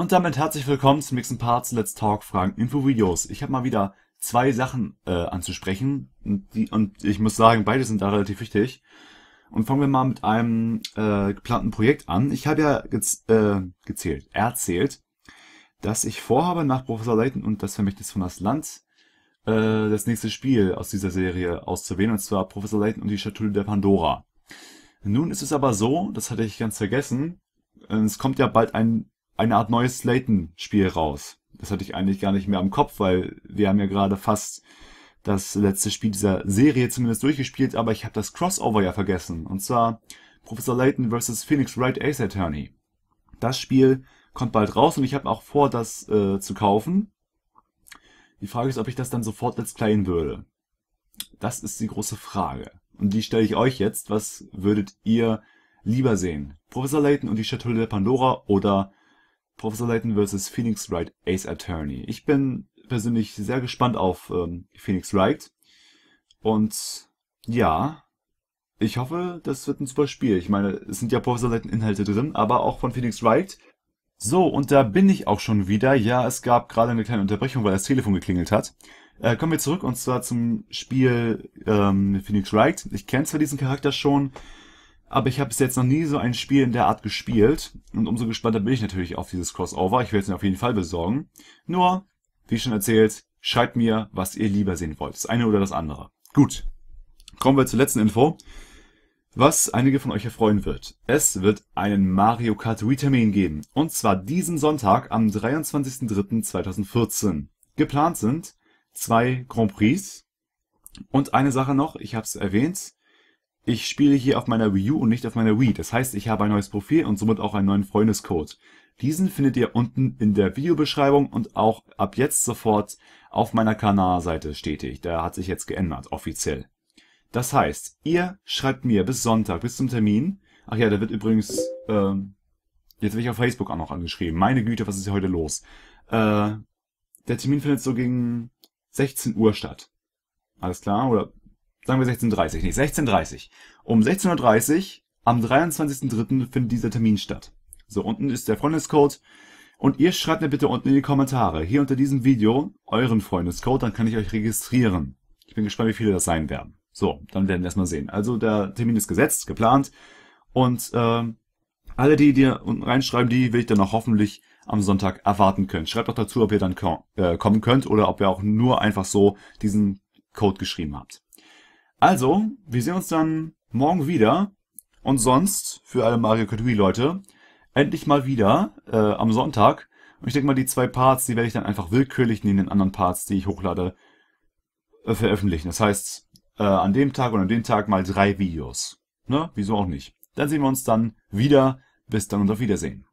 Und damit herzlich willkommen zum nächsten Parts Let's Talk Fragen Info Videos. Ich habe mal wieder zwei Sachen äh, anzusprechen und, die, und ich muss sagen, beide sind da relativ wichtig. Und fangen wir mal mit einem äh, geplanten Projekt an. Ich habe ja gez äh, gezählt, erzählt, dass ich vorhabe, nach Professor Leighton und das Vermächtnis von das Land äh, das nächste Spiel aus dieser Serie auszuwählen, und zwar Professor Leighton und die Schatulle der Pandora. Nun ist es aber so, das hatte ich ganz vergessen, es kommt ja bald ein eine Art neues Slayton-Spiel raus. Das hatte ich eigentlich gar nicht mehr am Kopf, weil wir haben ja gerade fast das letzte Spiel dieser Serie zumindest durchgespielt, aber ich habe das Crossover ja vergessen. Und zwar Professor Layton vs. Phoenix Wright Ace Attorney. Das Spiel kommt bald raus und ich habe auch vor, das äh, zu kaufen. Die Frage ist, ob ich das dann sofort let's playen würde. Das ist die große Frage. Und die stelle ich euch jetzt. Was würdet ihr lieber sehen? Professor Layton und die Schatulle der Pandora oder Professor Layton vs. Phoenix Wright Ace Attorney. Ich bin persönlich sehr gespannt auf ähm, Phoenix Wright. Und ja, ich hoffe, das wird ein super Spiel. Ich meine, es sind ja Professor Layton Inhalte drin, aber auch von Phoenix Wright. So, und da bin ich auch schon wieder. Ja, es gab gerade eine kleine Unterbrechung, weil das Telefon geklingelt hat. Äh, kommen wir zurück und zwar zum Spiel ähm, Phoenix Wright. Ich kenne zwar diesen Charakter schon, aber ich habe bis jetzt noch nie so ein Spiel in der Art gespielt und umso gespannter bin ich natürlich auf dieses Crossover. Ich werde es mir auf jeden Fall besorgen. Nur, wie schon erzählt, schreibt mir, was ihr lieber sehen wollt. Das eine oder das andere. Gut, kommen wir zur letzten Info, was einige von euch erfreuen wird. Es wird einen Mario Kart Wii-Termin geben. Und zwar diesen Sonntag am 23.03.2014. Geplant sind zwei Grand Prix. Und eine Sache noch, ich habe es erwähnt, ich spiele hier auf meiner Wii U und nicht auf meiner Wii, das heißt ich habe ein neues Profil und somit auch einen neuen Freundescode. Diesen findet ihr unten in der Videobeschreibung und auch ab jetzt sofort auf meiner Kanalseite stetig, der hat sich jetzt geändert, offiziell. Das heißt, ihr schreibt mir bis Sonntag, bis zum Termin, ach ja, da wird übrigens, ähm, jetzt werde ich auf Facebook auch noch angeschrieben, meine Güte, was ist hier heute los? Äh, der Termin findet so gegen 16 Uhr statt. Alles klar? Oder sagen wir 16.30 nicht 16.30 Um 16.30 Uhr am 23.03. findet dieser Termin statt. So, unten ist der Freundescode. Und ihr schreibt mir bitte unten in die Kommentare, hier unter diesem Video, euren Freundescode, dann kann ich euch registrieren. Ich bin gespannt, wie viele das sein werden. So, dann werden wir es mal sehen. Also der Termin ist gesetzt, geplant. Und äh, alle, die dir unten reinschreiben, die will ich dann auch hoffentlich am Sonntag erwarten können. Schreibt doch dazu, ob ihr dann ko äh, kommen könnt oder ob ihr auch nur einfach so diesen Code geschrieben habt. Also, wir sehen uns dann morgen wieder. Und sonst, für alle Mario Kart Wii Leute, endlich mal wieder äh, am Sonntag. Und ich denke mal, die zwei Parts, die werde ich dann einfach willkürlich neben den anderen Parts, die ich hochlade, äh, veröffentlichen. Das heißt, äh, an dem Tag und an dem Tag mal drei Videos. Ne? Wieso auch nicht? Dann sehen wir uns dann wieder. Bis dann und auf Wiedersehen.